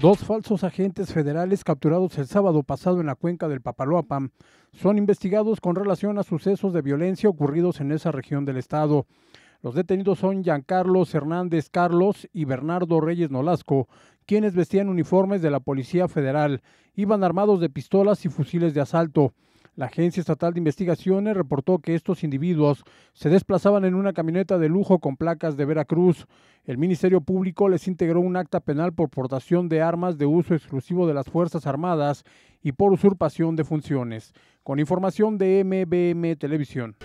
Dos falsos agentes federales capturados el sábado pasado en la cuenca del Papaloapan son investigados con relación a sucesos de violencia ocurridos en esa región del estado. Los detenidos son Giancarlos Hernández Carlos y Bernardo Reyes Nolasco, quienes vestían uniformes de la Policía Federal, iban armados de pistolas y fusiles de asalto. La Agencia Estatal de Investigaciones reportó que estos individuos se desplazaban en una camioneta de lujo con placas de Veracruz. El Ministerio Público les integró un acta penal por portación de armas de uso exclusivo de las Fuerzas Armadas y por usurpación de funciones. Con información de MBM Televisión.